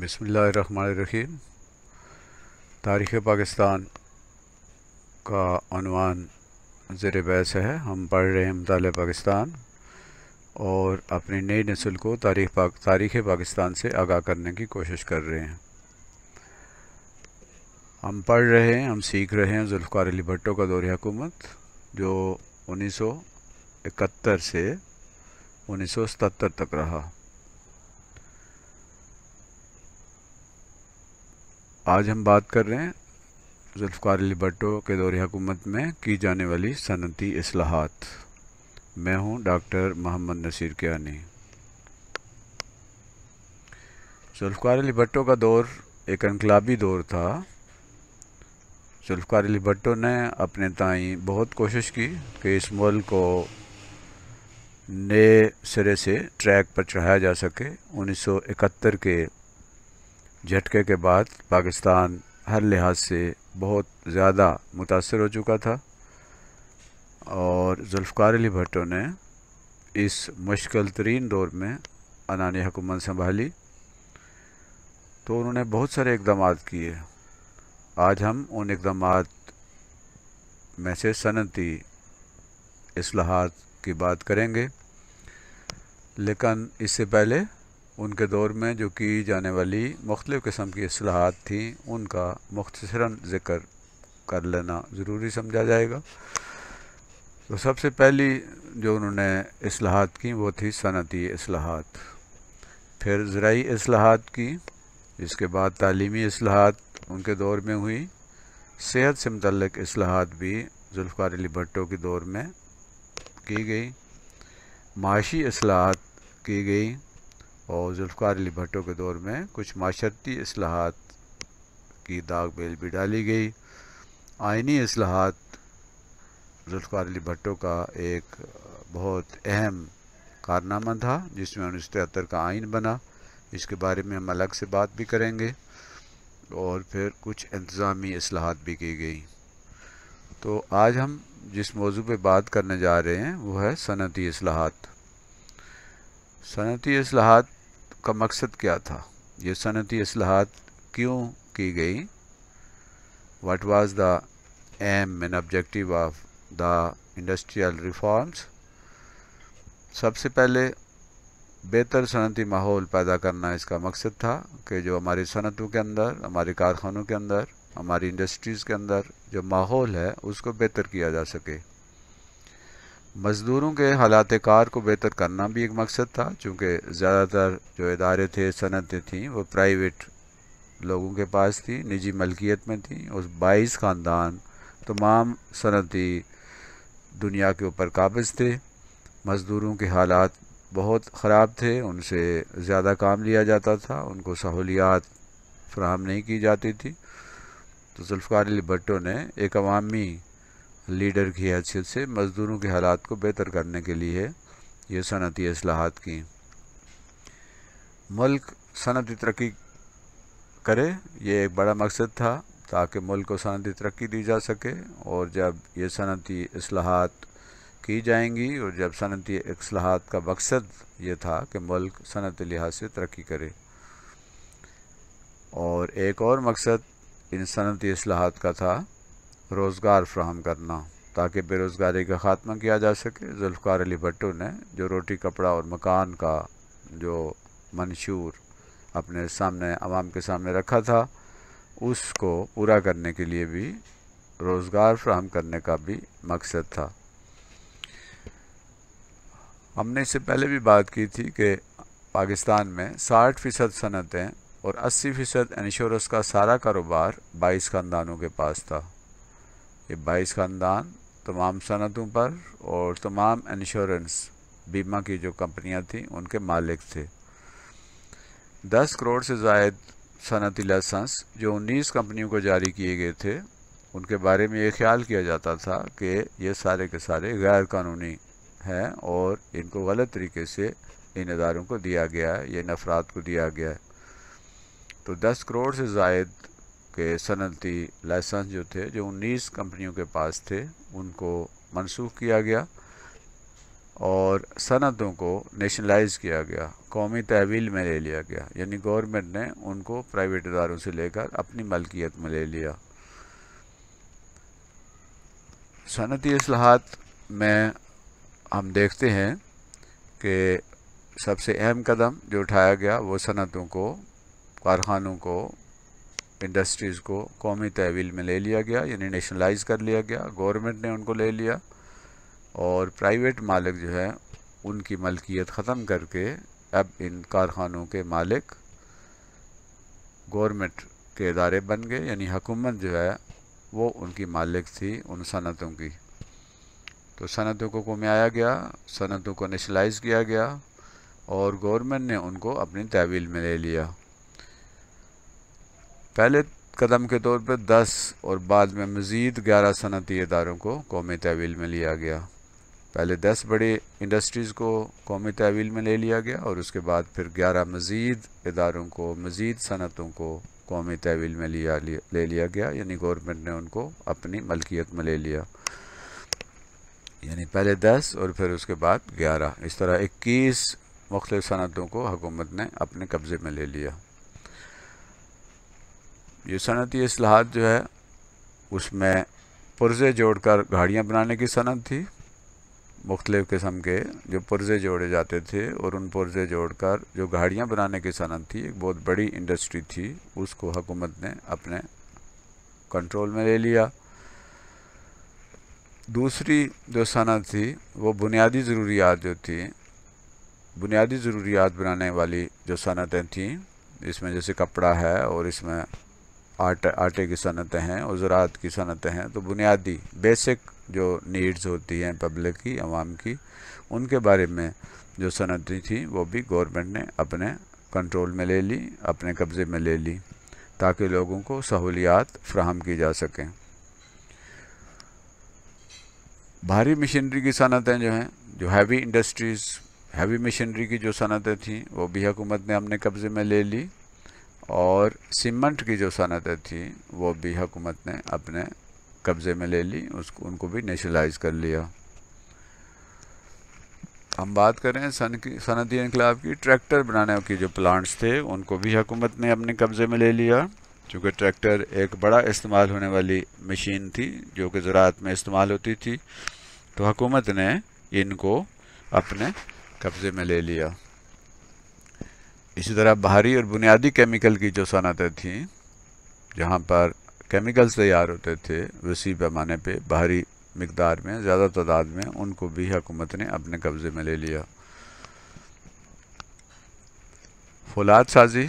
बसमीम तारीख़ पाकिस्तान का अनवान ज़र बैस है हम पढ़ रहे हैं मताल पाकिस्तान और अपनी नई नस्ल को तारीख पाक तारीख़ पाकिस्तान से आगाह करने की कोशिश कर रहे हैं हम पढ़ रहे हैं हम सीख रहे हैं जुल्फ़ार अली भट्टो का दौर हुकूमत जो 1971 से 1977 तक रहा आज हम बात कर रहे हैं जुल्फ़ार अली भट्टो के दौर हुकूमत में की जाने वाली सनती असलाहत मैं हूं डॉक्टर मोहम्मद नसीर कियानी जुल्फ़ार अली भट्टो का दौर एक इनकलाबी दौर था जुल्फ़ार अली भट्टो ने अपने ताई बहुत कोशिश की कि इस मुल्क को नए सिरे से ट्रैक पर चढ़ाया जा सके 1971 के झटके के बाद पाकिस्तान हर लिहाज से बहुत ज़्यादा मुतासर हो चुका था और जुल्फ़ार अली भट्टो ने इस मुश्किल तरीन दौर में अनानी हुकूमत संभाली तो उन्होंने बहुत सारे इकदाम किए आज हम उन इकदाम में से सनती असलाहत की बात करेंगे लेकिन इससे पहले उनके दौर में जो की जाने वाली मुख्तु किस्म की असलाहत थी उनका मुख्तरा ज़िक्र कर लेना ज़रूरी समझा जाएगा तो सबसे पहली जो उन्होंने असलाहत की वो थी सनती असलाहत फिर ज़राई असलाहत की इसके बाद तलीमी असलाहत उनके दौर में हुई सेहत से मतलब असलाहत भी जुल्फ़ार अली भट्टो के दौर में की गई माशी असलाहत की गई और जुल्फ़ार अली भट्टो के दौर में कुछ माशरती असलाहत की दाग बेल भी डाली गई आइनी असलाहत जुल्फ़ार अली भट्टो का एक बहुत अहम कारनामा था जिसमें उन्नीस तिहत्तर का आइन बना इसके बारे में हम अलग से बात भी करेंगे और फिर कुछ इंतज़ामी असलाहत भी की गई तो आज हम जिस मौजू पर बात करने जा रहे हैं वो है सनती असलाहत सनती असलाहत का मकसद क्या था ये सनती असलाहत क्यों की गई what was the aim and objective of the industrial reforms सबसे पहले बेहतर सनती माहौल पैदा करना इसका मकसद था कि जो हमारी सनतों के अंदर हमारे कारखानों के अंदर हमारी इंडस्ट्रीज़ के अंदर जो माहौल है उसको बेहतर किया जा सके मज़दूरों के हालात कार को बेहतर करना भी एक मकसद था चूँकि ज़्यादातर जो इदारे थे सनतें थीं वो प्राइवेट लोगों के पास थी निजी मलकियत में थी उस बाईस ख़ानदान तमाम सनती दुनिया के ऊपर काबज़ थे मज़दूरों के हालात बहुत ख़राब थे उनसे ज़्यादा काम लिया जाता था उनको सहूलियात फ्राहम नहीं की जाती थी तो जुल्फ़ार अली भट्टो ने एक अवामी लीडर की हैसियत से मज़दूरों के हालात को बेहतर करने के लिए ये सनती असलाहत की मुल्क सनती तरक्की करे ये एक बड़ा मकसद था ताकि मुल्क को सनती तरक्की दी जा सके और जब ये सनती असलाहत की जाएंगी और जब सनती असलाहत का मकसद ये था कि मुल्क सनत लिहाज से तरक्की करे और एक और मकसद इन सनती असलाहत का था रोज़गार फ्राहम करना ताकि बेरोज़गारी का ख़ात्मा किया जा सके जुल्फ़ार अली भट्टू ने जो रोटी कपड़ा और मकान का जो मंशूर अपने सामने आवाम के सामने रखा था उसको पूरा करने के लिए भी रोज़गार फ्राहम करने का भी मकसद था हमने इससे पहले भी बात की थी कि पाकिस्तान में साठ फ़ीसद सनतें और अस्सी फ़ीसद इंश्योरेंस का सारा कारोबार बाईस ख़ानदानों के पास था ये बाईस ख़ानदान तमाम सनतों पर और तमाम इंश्योरेंस बीमा की जो कंपनियां थीं उनके मालिक थे दस करोड़ से जायद सनती लाइसेंस जो उन्नीस कंपनियों को जारी किए गए थे उनके बारे में ये ख्याल किया जाता था कि ये सारे के सारे गैर कानूनी हैं और इनको गलत तरीके से इन इदारों को दिया गया है इन अफराद को दिया गया है तो दस करोड़ से जायद के सनती लाइसेंस जो थे जो 19 कंपनियों के पास थे उनको मनसूख किया गया और सनतों को नेशनलाइज किया गया कौमी तहवील में ले लिया गया यानी गवर्नमेंट ने उनको प्राइवेट इदारों से लेकर अपनी मलकियत में ले लिया सनती असलाहत में हम देखते हैं कि सबसे अहम कदम जो उठाया गया वो सनतों को कारखानों को इंडस्ट्रीज़ को कौमी तहवील में ले लिया गया यानी नेशनलाइज कर लिया गया गवर्नमेंट ने उनको ले लिया और प्राइवेट मालिक जो है उनकी मलकियत ख़त्म करके अब इन कारखानों के मालिक गवर्नमेंट के इदारे बन गए यानी हुकूमत जो है वो उनकी मालिक थी उन सनतों की तो सनतों को आया गया सनतों को नेशनलाइज किया गया और गवर्नमेंट ने उनको अपनी तहवील में ले लिया पहले कदम के तौर पर 10 और बाद में मज़ीद 11 सनती इदारों को कौमी तहवील में लिया गया पहले 10 बड़े इंडस्ट्रीज़ को कौमी तहवील में ले लिया गया और उसके बाद फिर 11 मज़ीद इदारों को मज़ीद सनतों को कौमी तहवील में लिया ले लिया गया यानी गवर्नमेंट ने उनको अपनी मलकियत में ले लिया यानी पहले 10 और फिर उसके बाद 11 इस तरह 21 मुख्तु सनतों को हुकूमत ने अपने कब्ज़े में ले लिया ये सनती असलाहत जो है उसमें पुर्ज़े जोड़कर गाड़ियाँ बनाने की सनत थी मुख्तलिफ़ किस्म के जो पुर्ज़े जोड़े जाते थे और उन पुर्ज़े जोड़कर जो गाड़ियाँ बनाने की सनत थी एक बहुत बड़ी इंडस्ट्री थी उसको हुकूमत ने अपने कंट्रोल में ले लिया दूसरी जो सनत थी वो बुनियादी ज़रूरियात जो थी बुनियादी ज़रूरियात बनाने वाली जो सनतें थीं इसमें जैसे कपड़ा है और इसमें आटा आटे की सनतें हैं और ज़रात की सनतें हैं तो बुनियादी बेसिक जो नीड्स होती हैं पब्लिक की आवाम की उनके बारे में जो सनतें थी वो भी गवर्नमेंट ने अपने कंट्रोल में ले ली अपने कब्ज़े में ले ली ताकि लोगों को सहूलियात फ्राहम की जा सकें भारी मशीनरी की सनतें जो हैं जो हैवी इंडस्ट्रीज़ हैवी मशीनरी की जो सनतें थी वो भी हुकूमत ने अपने कब्ज़े में ले ली और सीमेंट की जो सनतें थी वो भी हुकूमत ने अपने कब्ज़े में ले ली उसको उनको भी नेशनलाइज कर लिया हम बात करें सन की सनती इनकलाब की ट्रैक्टर बनाने की जो प्लांट्स थे उनको भी हुकूमत ने अपने कब्ज़े में ले लिया चूँकि ट्रैक्टर एक बड़ा इस्तेमाल होने वाली मशीन थी जो कि ज़रात में इस्तेमाल होती थी तो हुकूमत ने इनको अपने कब्ज़े में ले लिया इसी तरह बाहरी और बुनियादी केमिकल की जो सनतें थीं जहाँ पर केमिकल्स तैयार होते थे वसी पैमाने पे बाहरी मकदार में ज़्यादा तादाद में उनको भी हकूमत ने अपने कब्ज़े में ले लिया फौलाद साजी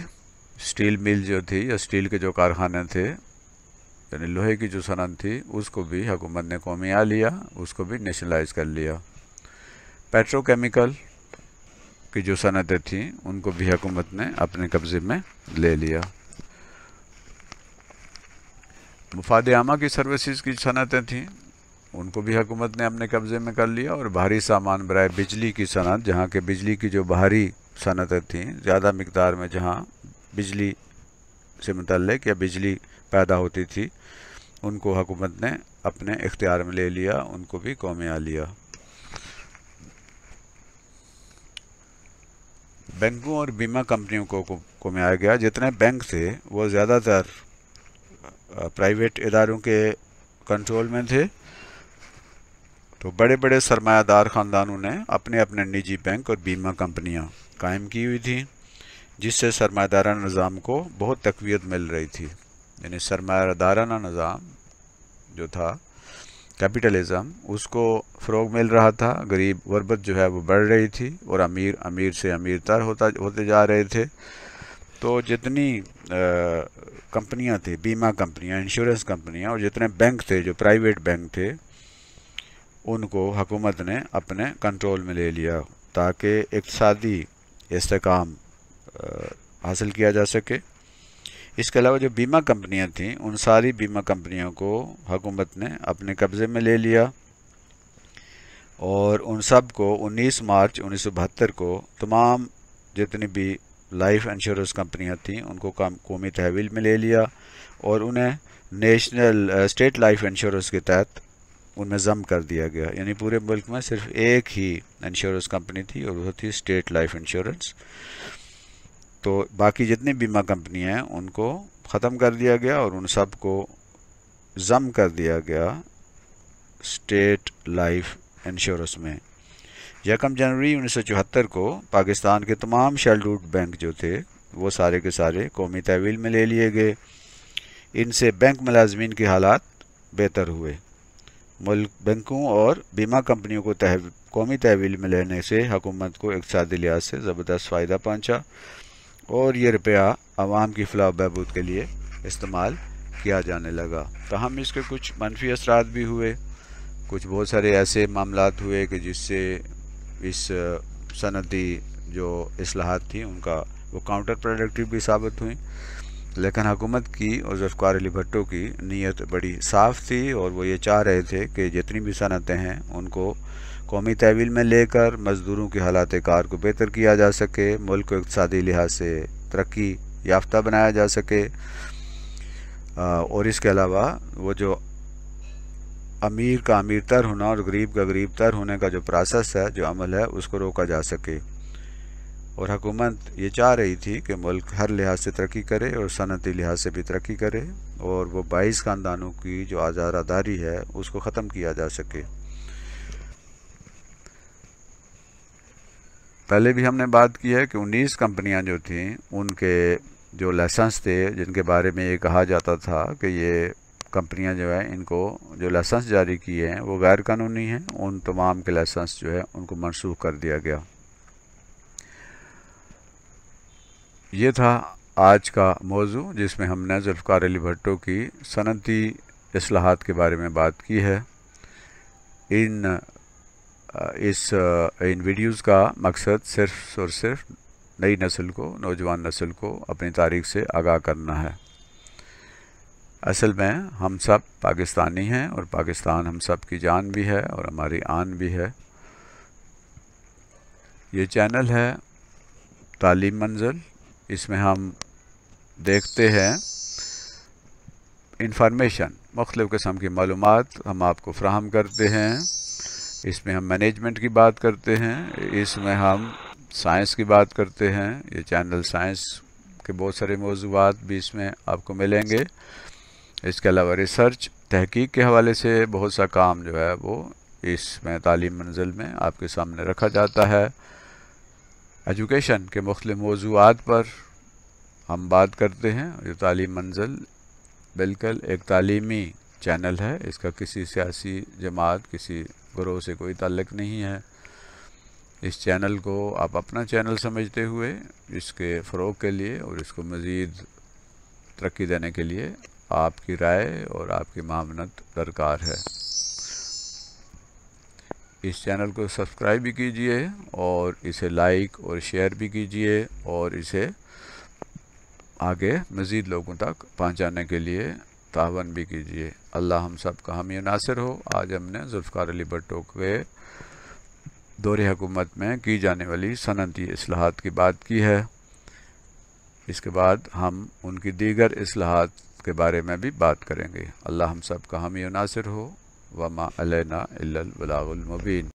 स्टील मिल जो थी या स्टील के जो कारखाने थे यानी लोहे की जो सनत थी उसको भी हुकूमत ने कौमिया लिया उसको भी नेशनलाइज कर लिया पेट्रोकेमिकल की जो सनतें थीं उनको भी हुकूमत ने अपने कब्ज़े में ले लिया मुफाद आमा की सर्विसेज की सनतें थीं उनको भी हुकूमत ने अपने कब्ज़े में कर लिया और भारी सामान बरए बिजली की सनत जहाँ के बिजली की जो बाहरी सनतें थीं ज़्यादा मकदार में जहाँ बिजली से मतलब या बिजली पैदा होती थी उनको हुकूमत ने अपने इख्तियार में ले लिया उनको भी कौमिया लिया बैंकों और बीमा कंपनियों को, को, को में आया गया जितने बैंक थे वो ज़्यादातर प्राइवेट इदारों के कंट्रोल में थे तो बड़े बड़े सरमायादार ख़ानदानों ने अपने अपने निजी बैंक और बीमा कंपनियां कायम की हुई थी जिससे सरमादारा निज़ाम को बहुत तकवीत मिल रही थी यानी सरमादाराना निज़ाम जो था कैपिटलिज्म उसको फ़रोग मिल रहा था गरीब वर्बत जो है वो बढ़ रही थी और अमीर अमीर से अमीर तर होता होते जा रहे थे तो जितनी कंपनियां थी बीमा कंपनियां इंश्योरेंस कंपनियां और जितने बैंक थे जो प्राइवेट बैंक थे उनको हुकूमत ने अपने कंट्रोल में ले लिया ताकि इकतदी इसकाम हासिल किया जा सके इसके अलावा जो बीमा कंपनियां थीं उन सारी बीमा कंपनियों को हुकूमत ने अपने कब्ज़े में ले लिया और उन सब को 19 मार्च उन्नीस को तमाम जितनी भी लाइफ इंश्योरेंस कंपनियां थीं उनको काम कौमी तहवील में ले लिया और उन्हें नेशनल स्टेट लाइफ इंश्योरेंस के तहत उनमें जम कर दिया गया यानी पूरे मुल्क में सिर्फ एक ही इंश्योरेंस कंपनी थी और वो थी स्टेट लाइफ इंश्योरेंस तो बाकी जितनी बीमा कंपनियां हैं उनको ख़त्म कर दिया गया और उन सब को जम कर दिया गया स्टेट लाइफ इंश्योरेंस में यकम जनवरी उन्नीस को पाकिस्तान के तमाम शेल्डूड बैंक जो थे वो सारे के सारे कौमी तहवील में ले लिए गए इनसे बैंक मलाजमीन के हालात बेहतर हुए मुल्क बैंकों और बीमा कंपनियों को तह कौमी तहवील में लेने से हकूमत को इकसादी लिहाज से ज़बरदस्त फ़ायदा पहुँचा और ये रुपया आवाम की फलाह बहबूद के लिए इस्तेमाल किया जाने लगा तहम इसके कुछ मनफी असरा भी हुए कुछ बहुत सारे ऐसे मामला हुए कि जिससे इस सनती जो असलाहत थी उनका वो काउंटर प्रोडक्टिव भी साबित हुई लेकिन हकूमत की और जफ्कार अली भट्टो की नीयत बड़ी साफ़ थी और वो ये चाह रहे थे कि जितनी भी सनतें हैं उनको कौमी तहवील में लेकर मजदूरों के हालात कार को बेहतर किया जा सके मुल्क को इकतदी लिहाज से तरक्की याफ्ता बनाया जा सके और इसके अलावा वो जो अमीर का अमीर तर होना और गरीब का गरीब तर होने का जो प्रोसेस है जो अमल है उसको रोका जा सके और हुकूमत ये चाह रही थी कि मुल्क हर लिहाज से तरक्की करे और सनती लिहाज से भी तरक्की करे और वो बाईस ख़ानदानों की जो आज़ारादारी है उसको ख़त्म किया जा सके पहले भी हमने बात की है कि 19 कंपनियां जो थीं उनके जो लाइसेंस थे जिनके बारे में ये कहा जाता था कि ये कंपनियां जो है इनको जो लाइसेंस जारी किए हैं वो गैर कानूनी हैं उन तमाम के लाइसेंस जो है उनको मनसूख कर दिया गया ये था आज का मौजू जिसमें हमने जुल्फ़ार अली भट्टो की सनती असलाहत के बारे में बात की है इन इस इन वीडियोस का मकसद सिर्फ और सिर्फ नई नस्ल को नौजवान नस्ल को अपनी तारीख से आगाह करना है असल में हम सब पाकिस्तानी हैं और पाकिस्तान हम सब की जान भी है और हमारी आन भी है ये चैनल है तालीम मंजिल इसमें हम देखते हैं इंफॉर्मेशन मुख्तु किस्म की मालूम हम आपको फ्राहम करते हैं इसमें हम मैनेजमेंट की बात करते हैं इसमें हम साइंस की बात करते हैं ये चैनल साइंस के बहुत सारे मौजूद भी इसमें आपको मिलेंगे इसके अलावा रिसर्च तहकीक के हवाले से बहुत सा काम जो है वो इसमें तालीम मंजिल में आपके सामने रखा जाता है एजुकेशन के मुख्त मौजूद पर हम बात करते हैं ये तालीम मंजिल बिल्कुल एक तालीमी चैनल है इसका किसी सियासी जमात किसी करो से कोई ताल्लुक नहीं है इस चैनल को आप अपना चैनल समझते हुए इसके फ़रोग के लिए और इसको मज़ीद तरक्की देने के लिए आपकी राय और आपकी मामनत दरकार है इस चैनल को सब्सक्राइब भी कीजिए और इसे लाइक और शेयर भी कीजिए और इसे आगे मज़ीद लोगों तक पहुंचाने के लिए तावन भी कीजिए अल्लाह हम सब का हम नासिर हो आज हमने जुल्फ़ार अली भट्टो के दौरे हुकूमत में की जाने वाली सनती असलाहत की बात की है इसके बाद हम उनकी दीगर असलाहत के बारे में भी बात करेंगे अल्लाह हम सब का हम नासिर हो वमा अलना अलबलामबीन